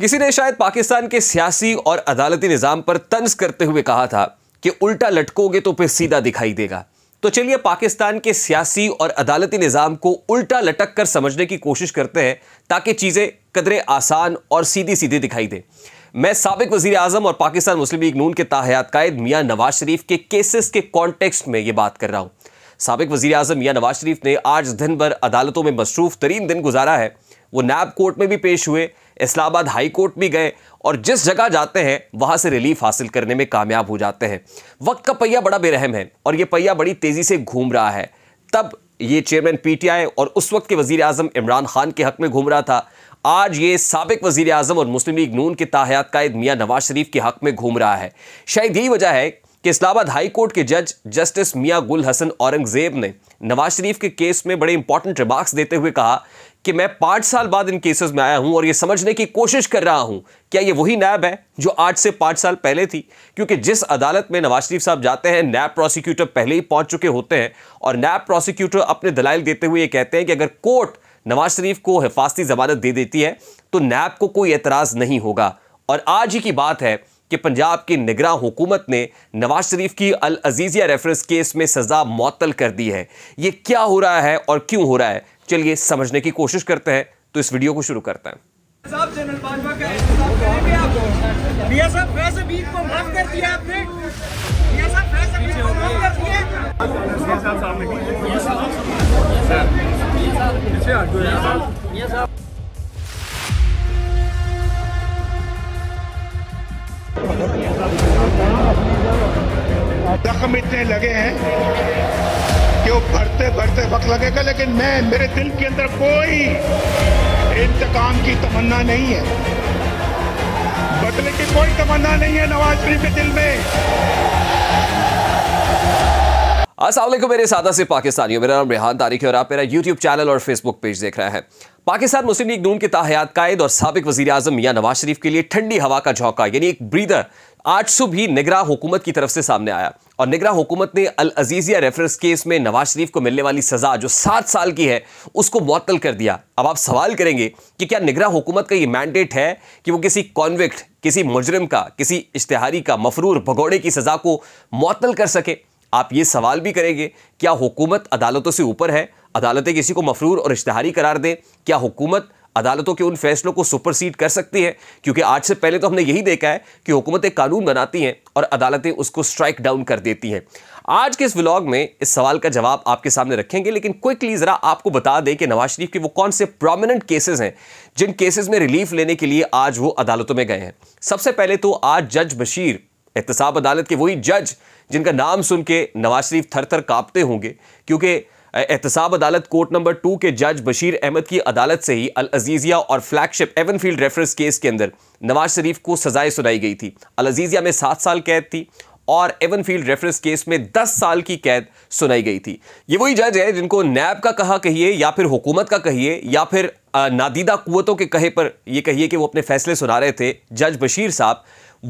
किसी ने शायद पाकिस्तान के सियासी और अदालती निज़ाम पर तंज करते हुए कहा था कि उल्टा लटकोगे तो फिर सीधा दिखाई देगा तो चलिए पाकिस्तान के सियासी और अदालती निज़ाम को उल्टा लटक कर समझने की कोशिश करते हैं ताकि चीज़ें कदरे आसान और सीधी सीधी दिखाई दें मैं सबक वजीर अजम और पाकिस्तान मुस्लिम लीग नून के ताहयात कायद मियाँ नवाज शरीफ के केसेस के कॉन्टेक्स्ट में ये बात कर रहा हूँ सबक वजी अजम मियाँ नवाज शरीफ ने आज दिन भर अदालतों में मसरूफ़ तरीन दिन गुजारा है वो नैब कोर्ट में भी पेश हुए इस्लामाबाद हाई कोर्ट भी गए और जिस जगह जाते हैं वहां से रिलीफ हासिल करने में कामयाब हो जाते हैं वक्त का पहिया बड़ा बेरहम है और यह पहिया बड़ी तेज़ी से घूम रहा है तब ये चेयरमैन पीटीआई और उस वक्त के वजीर अजम इमरान खान के हक में घूम रहा था आज ये सबक वजीर अजम और मुस्लिम लीग नून के ताहयात कायद मियाँ नवाज शरीफ के हक में घूम रहा है शायद यही वजह है कि इस्लामाबाद हाई कोर्ट के जज जस्टिस मियाँ गुल हसन औरंगजेब ने नवाज शरीफ के केस में बड़े इंपॉर्टेंट रिमार्क्स देते हुए कहा कि मैं पांच साल बाद इन केसेस में आया हूं और ये समझने की कोशिश कर रहा हूं क्या ये वही नैब है जो आठ से पांच साल पहले थी क्योंकि जिस अदालत में नवाज शरीफ साहब जाते हैं नैब प्रोसिक्यूटर पहले ही पहुंच चुके होते हैं और नैब प्रोसिक्यूटर अपने दलाइल देते हुए ये कहते हैं कि अगर कोर्ट नवाज शरीफ को हिफाजती जमानत दे देती है तो नैब को कोई एतराज़ नहीं होगा और आज ही की बात है कि पंजाब की निगरान हुकूमत ने नवाज शरीफ की अल अजीज़िया रेफरेंस केस में सज़ा मअतल कर दी है ये क्या हो रहा है और क्यों हो रहा है चलिए समझने की कोशिश करते हैं तो इस वीडियो को शुरू करते हैं साहब जख्म इतने लगे हैं कि वो भरते भरते वक्त लगेगा लेकिन मैं मेरे दिल के अंदर कोई इंतकाम की तमन्ना नहीं है बदले की कोई तमन्ना नहीं है नवाज शरीफ के दिल में असलम मेरे सादा से पाकिस्तानियों मेरा नाम रेहान तारीख है और आप मेरा यूट्यूब चैनल और फेसबुक पेज देख रहे हैं पाकिस्तान मुस्लिम लीग नून के ताहयात कायद और सबक वजी अजम मियाँ नवाज शरीफ के लिए ठंडी हवा का झोंका यानी एक ब्रीदर आज सुबह ही निगरा हुकूमत की तरफ से सामने आया और निगरा हुकूमत ने अल अजीज़िया रेफरेंस केस में नवाज शरीफ को मिलने वाली सज़ा जो सात साल की है उसको मुअत्तल कर दिया अब आप सवाल करेंगे कि क्या निगरा हुकूमत का ये मैंडेट है कि वो किसी कॉन्विक्ट किसी मुजरम का किसी इश्तहारी का मफरूर भगोड़े की सज़ा को मुअत्तल कर सके आप ये सवाल भी करेंगे क्या हुकूमत अदालतों से ऊपर है अदालतें किसी को मफरूर और इश्तहारी करार दें क्या हुकूमत अदालतों के उन फैसलों को सुपरसीड कर सकती है क्योंकि आज से पहले तो हमने यही देखा है कि हुकूमतें कानून बनाती हैं और अदालतें उसको स्ट्राइक डाउन कर देती हैं आज के इस व्लॉग में इस सवाल का जवाब आपके सामने रखेंगे लेकिन क्विकली ज़रा आपको बता दें कि नवाज शरीफ के वो कौन से प्रोमिनेंट केसेस हैं जिन केसेस में रिलीफ लेने के लिए आज वो अदालतों में गए हैं सबसे पहले तो आज जज बशीर एहतसाब अदालत के वही जज जिनका नाम सुन के नवाज शरीफ थर थर कांपते होंगे क्योंकि एहतसाब अदालत कोर्ट नंबर टू के जज बशीर अहमद की अदालत से ही अल अजीजिया और फ्लैगशिप एवनफील्ड रेफरेंस केस के अंदर नवाज शरीफ को सजाएं सुनाई गई थी अल अजीजिया में सात साल कैद थी और एवनफील्ड रेफरेंस केस में 10 साल की कैद सुनाई गई थी ये वही जज है जिनको नैब का कहा कहिए या फिर हुकूमत का कहिए या फिर नादीदा कुतों के कहे पर यह कहिए कि वो अपने फैसले सुना रहे थे जज बशीर साहब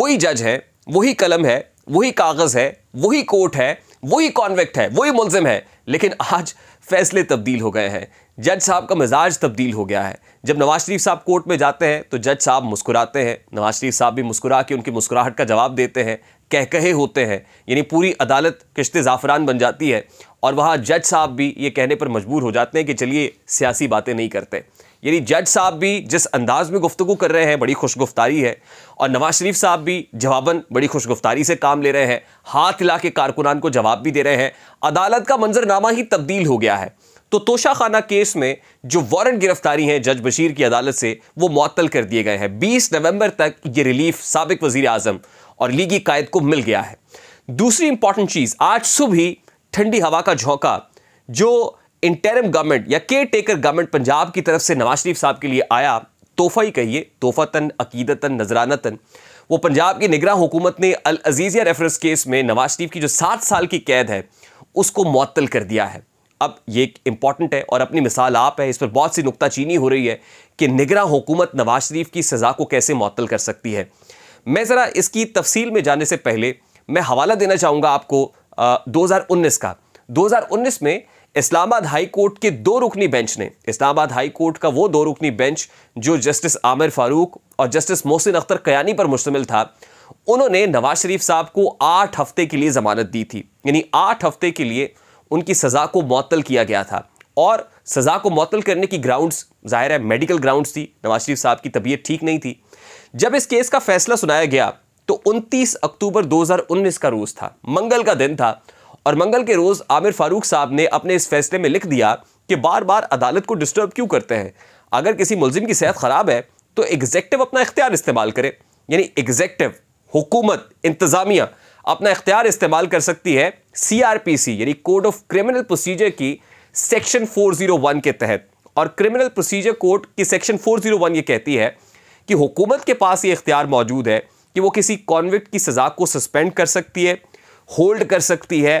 वही जज हैं वही कलम है वही कागज़ है वही कोर्ट है वही कॉन्वेक्ट है वही मुलजिम है लेकिन आज फैसले तब्दील हो गए हैं जज साहब का मिजाज तब्दील हो गया है जब नवाज शरीफ साहब कोर्ट में जाते हैं तो जज साहब मुस्कुराते हैं नवाज शरीफ साहब भी मुस्कुरा के उनकी मुस्कुराहट का जवाब देते हैं कह कहे होते हैं यानी पूरी अदालत किश्त ज़ाफ़रान बन जाती है और वहाँ जज साहब भी ये कहने पर मजबूर हो जाते हैं कि चलिए सियासी बातें नहीं करते यानी जज साहब भी जिस अंदाज में गुफ्तु कर रहे हैं बड़ी खुशगुफ्तारी है और नवाज शरीफ साहब भी जवाबन बड़ी खुशगुफ्तारी से काम ले रहे हैं हाथ ला के कारकुनान को जवाब भी दे रहे हैं अदालत का मंजरनामा ही तब्दील हो गया है तो तोशाखाना केस में जो वारंट गिरफ्तारी है जज बशीर की अदालत से वो मअतल कर दिए गए हैं 20 नवंबर तक ये रिलीफ सबक वजीर आजम और लीगी कायद को मिल गया है दूसरी इंपॉर्टेंट चीज़ आज सुबह ही ठंडी हवा का झोंका जो इंटरम गवर्नमेंट या केयर टेकर गवर्नमेंट पंजाब की तरफ से नवाज शरीफ साहब के लिए आया तोहफा ही कहिए तोहफातन अकीदतन नजरानतन वो पंजाब की निगरान हुकूमत ने अल अजीज़िया रेफरेंस केस में नवाज शरीफ की जो सात साल की कैद है उसको मअतल कर दिया है अब ये इंपॉर्टेंट है और अपनी मिसाल आप है इस पर बहुत सी नुकताचीनी हो रही है कि निगरान हुकूमत नवाज शरीफ की सज़ा को कैसे मअतल कर सकती है मैं ज़रा इसकी तफसील में जाने से पहले मैं हवाला देना चाहूँगा आपको दो का उन्नीस में इस्लामाबाद हाई कोर्ट के दो रुकनी बेंच ने इस्लामाबाद हाई कोर्ट का वो दो रुकनी बेंच जो जस्टिस आमिर फारूक और जस्टिस मोहसिन अख्तर कयानी पर मुश्तमिल था उन्होंने नवाज शरीफ साहब को आठ हफ्ते के लिए ज़मानत दी थी यानी आठ हफ्ते के लिए उनकी सज़ा को मअतल किया गया था और सज़ा को मअतल करने की ग्राउंड्स ज़ाहिर है मेडिकल ग्राउंड्स थी नवाज शरीफ साहब की तबीयत ठीक नहीं थी जब इस केस का फैसला सुनाया गया तो 29 अक्टूबर 2019 का रोज़ था मंगल का दिन था और मंगल के रोज़ आमिर फारूक साहब ने अपने इस फैसले में लिख दिया कि बार बार अदालत को डिस्टर्ब क्यों करते हैं अगर किसी मुलजिम की सेहत ख़राब है तो एग्जेक्टिव अपना इख्तियार इस्तेमाल करे यानी एग्जेक्टिव हुकूमत इंतज़ामिया अपना इख्तियार इस्तेमाल कर सकती है सी आर पी सी यानी कोड ऑफ क्रिमिनल प्रोसीजर की सेक्शन 401 के तहत और क्रिमिनल प्रोसीजर कोड की सेक्शन 401 ये कहती है कि हुकूमत के पास ये इख्तियार मौजूद है कि वो किसी कॉन्विक्ट की सज़ा को सस्पेंड कर सकती है होल्ड कर सकती है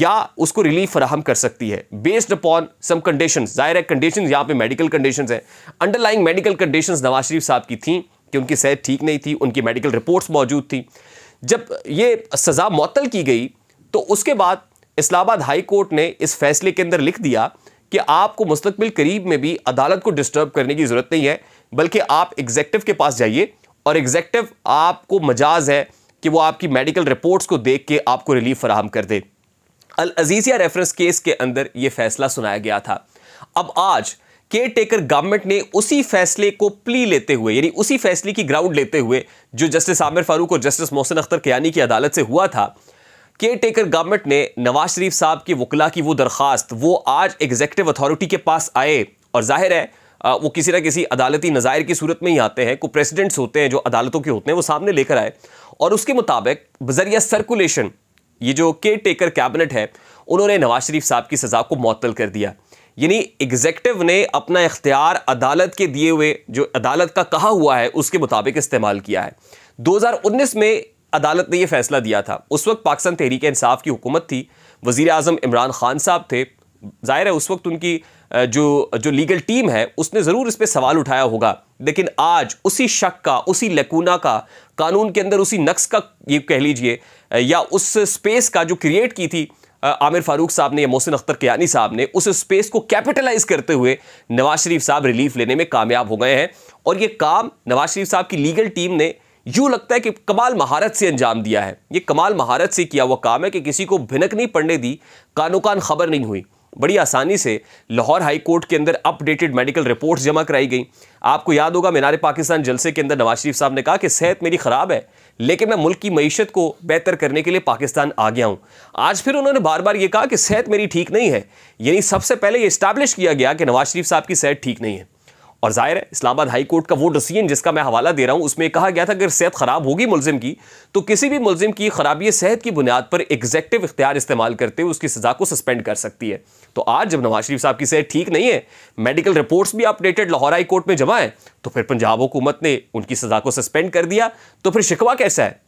या उसको रिलीफ फराहम कर सकती है बेस्ड अपॉन सम कंडीशन जाहिर है कंडीशन यहाँ पे मेडिकल कंडीशन है underlying medical condition Nawaz Sharif साहब की थी कि उनकी सेहत ठीक नहीं थी उनकी मेडिकल रिपोर्ट्स मौजूद थी जब ये सज़ा मअतल की गई तो उसके बाद इस्लामाबाद हाई कोर्ट ने इस फैसले के अंदर लिख दिया कि आपको मुस्तबिल करीब में भी अदालत को डिस्टर्ब करने की ज़रूरत नहीं है बल्कि आप एग्जेक्टिव के पास जाइए और एग्जेक्टिव आपको मजाज है कि वो आपकी मेडिकल रिपोर्ट्स को देख के आपको रिलीफ फराहम कर दे अल अजीज़िया रेफरेंस केस के अंदर ये फैसला सुनाया गया था अब आज केयर टेकर गवर्नमेंट ने उसी फैसले को प्ली लेते हुए यानी उसी फैसले की ग्राउंड लेते हुए जो जस्टिस आमिर फारूक और जस्टिस मोहसिन अख्तर कियानी की अदालत से हुआ था केयर टेकर गवर्नमेंट ने नवाज शरीफ साहब की वकला की वो दरख्वास्त वो आज एग्जेक्टिव अथॉरिटी के पास आए और जाहिर है वो किसी ना किसी अदालती नज़ायर की सूरत में ही आते हैं को प्रेसिडेंट्स होते हैं जो अदालतों के होते हैं वो सामने लेकर आए और उसके मुताबिक बजरिया सर्कुलेशन ये जो केयर टेकर कैबिनेट है उन्होंने नवाज शरीफ साहब की सज़ा को मअतल कर दिया यानी एग्जेक्टिव ने अपना इख्तियार अदालत के दिए हुए जो अदालत का कहा हुआ है उसके मुताबिक इस्तेमाल किया है 2019 में अदालत ने यह फैसला दिया था उस वक्त पाकिस्तान तहरीक इंसाफ की हुकूमत थी वज़ी अजम इमरान खान साहब थे ज़ाहिर है उस वक्त उनकी जो जो लीगल टीम है उसने ज़रूर इस पर सवाल उठाया होगा लेकिन आज उसी शक का उसी लकूना का कानून के अंदर उसी नक्स का ये कह लीजिए या उस स्पेस का जो क्रिएट की थी आमिर फारूक साहब ने या मोहसिन अख्तर कियानी साहब ने उस स्पेस को कैपिटलाइज करते हुए नवाज शरीफ साहब रिलीफ लेने में कामयाब हो गए हैं और ये काम नवाज शरीफ साहब की लीगल टीम ने यूँ लगता है कि कमाल महारत से अंजाम दिया है ये कमाल महारत से किया हुआ काम है कि किसी को भिनक नहीं पड़ने दी कानो कान खबर नहीं हुई बड़ी आसानी से लाहौर हाई कोर्ट के अंदर अपडेटेड मेडिकल रिपोर्ट्स जमा कराई गई आपको याद होगा मीनार पाकिस्तान जलसे के अंदर नवाज शरीफ साहब ने कहा कि सेहत मेरी ख़राब है लेकिन मैं मुल्क की मीशत को बेहतर करने के लिए पाकिस्तान आ गया हूँ आज फिर उन्होंने बार बार ये कहा कि सेहत मेरी ठीक नहीं है यानी सबसे पहले ये इस्टेब्लिश किया गया कि नवाज शरीफ साहब की सेहत ठीक नहीं है और जाहिर है इस्लामाबाद हाई कोर्ट का वो डिसीजन जिसका मैं हवाला दे रहा हूँ उसमें कहा गया था अगर सेहत ख़राब होगी मुलजिम की तो किसी भी मुलजिम की खराबी सेहत की बुनियाद पर एग्जेक्टिव इख्तियार इस्तेमाल करते हुए उसकी सज़ा को सस्पेंड कर सकती है तो आज जब नवाज शरीफ साहब की सेहत ठीक नहीं है मेडिकल रिपोर्ट्स भी अपडेटेड लाहौर हाई कोर्ट में जमा है तो फिर पंजाब हुकूमत ने उनकी सज़ा को सस्पेंड कर दिया तो फिर शिकवा कैसा है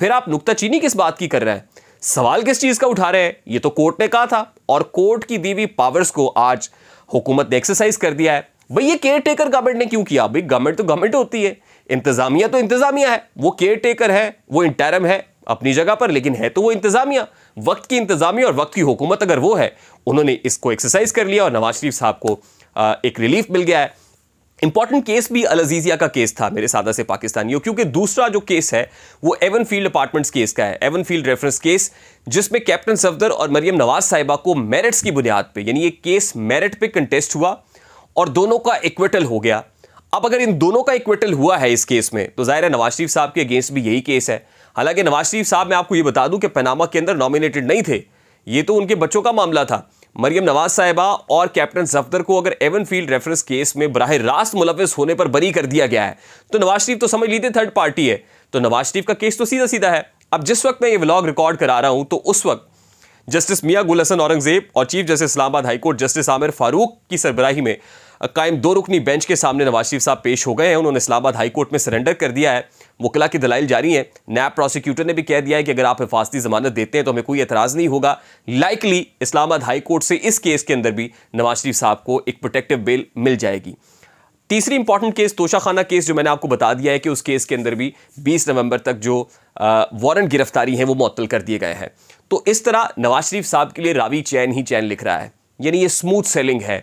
फिर आप नुकताचीनी किस बात की कर रहे हैं सवाल किस चीज़ का उठा रहे हैं ये तो कोर्ट ने कहा था और कोर्ट की दी हुई पावर्स को आज हुकूमत ने एक्सरसाइज कर दिया है भाई ये केयर टेकर गवर्नमेंट ने क्यों किया भाई गवर्नमेंट तो गवर्नमेंट होती है इंतजामिया तो इंतजामिया है वो केयर टेकर है वो इंटरम है अपनी जगह पर लेकिन है तो वो इंतजामिया वक्त की इंतजामिया और वक्त की हुकूमत अगर वो है उन्होंने इसको एक्सरसाइज कर लिया और नवाज शरीफ साहब को एक रिलीफ मिल गया है इंपॉर्टेंट केस भी अल अजीजिया का केस था मेरे सादा से पाकिस्तानियों क्योंकि दूसरा जो केस है वो एवन फील्ड अपार्टमेंट्स केस का है एवन फील्ड रेफरेंस केस जिसमें कैप्टन सफदर और मरियम नवाज साहिबा को मेरिट्स की बुनियाद पे यानी ये केस मेरिट पे कंटेस्ट हुआ और दोनों का इक्वेटल हो गया अब अगर इन दोनों का इक्वेटल हुआ है इस केस में तो जाहिर है नवाज शरीफ साहब के अगेंस्ट भी यही केस है हालांकि नवाज शरीफ साहब मैं आपको ये बता दूं कि पनामा के अंदर नॉमिनेटेड नहीं थे ये तो उनके बच्चों का मामला था मरियम नवाज साहिबा और कैप्टन जफदर को अगर एवन फील्ड रेफरेंस केस में बरह रास्त मुलविस होने पर बरी कर दिया गया है तो नवाज शरीफ तो समझ लीजिए थर्ड पार्टी है तो नवाज शरीफ का केस तो सीधा सीधा है अब जिस वक्त मैं ये व्लॉग रिकॉर्ड करा रहा हूं तो उस वक्त जस्टिस मिया गुल हसन औरंगजेब और chief justice Islamabad high court justice Aamir Farooq की सरबराही में कायम दो रुकनी बेंच के सामने नवाज शरीफ साहब पेश हो गए हैं उन्होंने इस्लामाबाद हाईकोर्ट में सरेंडर कर दिया है वकला की दलाइल जारी है नैब प्रोसिक्यूटर ने भी कह दिया है कि अगर आप हिफाजती जमानत देते हैं तो हमें कोई एतराज़ नहीं होगा लाइकली इस्लामाबाद हाईकोर्ट से इस केस के अंदर भी नवाज शरीफ साहब को एक प्रोटेक्टिव बेल मिल जाएगी तीसरी इंपॉर्टेंट केस तोशाखाना केस जो मैंने आपको बता दिया है कि उस केस के अंदर भी 20 नवंबर तक जो वारंट गिरफ्तारी है वो मअतल कर दिए गए हैं तो इस तरह नवाज शरीफ साहब के लिए रावी चैन ही चैन लिख रहा है यानी ये स्मूथ सेलिंग है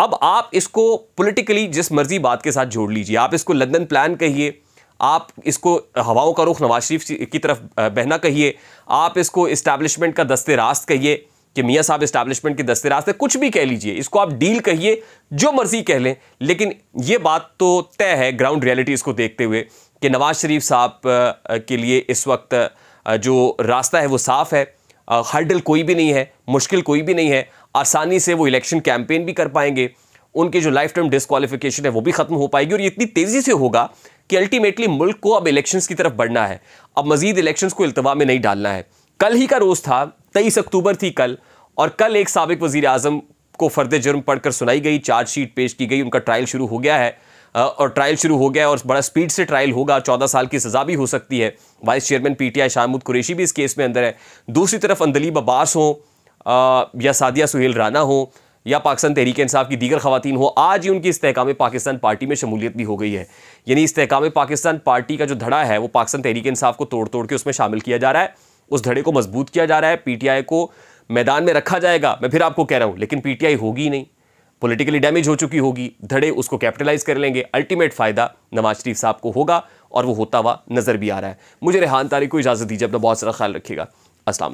अब आप इसको पोलिटिकली जिस मर्जी बात के साथ जोड़ लीजिए आप इसको लंदन प्लान कहिए आप इसको हवाओं का रुख नवाज शरीफ की तरफ बहना कहिए आप इसको इस्टेब्लिशमेंट का दस्ते रास्त कहिए कि मियाँ साहब इस्टेब्लिशमेंट के दस्ते रास्ते कुछ भी कह लीजिए इसको आप डील कहिए जो मर्जी कह लें लेकिन ये बात तो तय है ग्राउंड रियलिटी इसको देखते हुए कि नवाज शरीफ साहब के लिए इस वक्त जो रास्ता है वो साफ़ है हर्डल कोई भी नहीं है मुश्किल कोई भी नहीं है आसानी से वो इलेक्शन कैंपेन भी कर पाएंगे उनके जो लाइफ टाइम डिसक्वालिफिकेशन है वो भी ख़त्म हो पाएगी और ये इतनी तेज़ी से होगा कि अल्टीमेटली मुल्क को अब इलेक्शंस की तरफ बढ़ना है अब मजीद इलेक्शंस को अल्तवा में नहीं डालना है कल ही का रोज़ था तेईस अक्टूबर थी कल और कल एक सबक वजी अजम को फर्द जुर्म पढ़कर सुनाई गई चार्जशीट पेश की गई उनका ट्रायल शुरू हो गया है और ट्रायल शुरू हो गया है और बड़ा स्पीड से ट्रायल होगा चौदह साल की सज़ा भी हो सकती है vice chairman P T I Shah Mahmood Qureshi भी इस केस में अंदर है दूसरी तरफ अंदलीब अब्बास हों या सादिया सुहेल राना हों या पाकिस्तान तहरीक इंसाफ की दीगर खातन हो आज ही उनकी इसकाम पाकिस्तान पार्टी में शमूलियत भी हो गई है यानी इसकाम पाकिस्तान पार्टी का जो धड़ा है वो पाकिस्तान तहरीक इंसाफ को तोड़ तोड़ के उसमें शामिल किया जा रहा है उस धड़े को मजबूत किया जा रहा है पीटीआई को मैदान में रखा जाएगा मैं फिर आपको कह रहा हूं लेकिन पीटीआई होगी नहीं पॉलिटिकली डैमेज हो चुकी होगी धड़े उसको कैपिटलाइज कर लेंगे अल्टीमेट फायदा नवाज शरीफ साहब को होगा और वो होता हुआ नजर भी आ रहा है मुझे रेहान तारी को इजाजत दीजिए अपना बहुत सारा ख्याल रखिएगा असला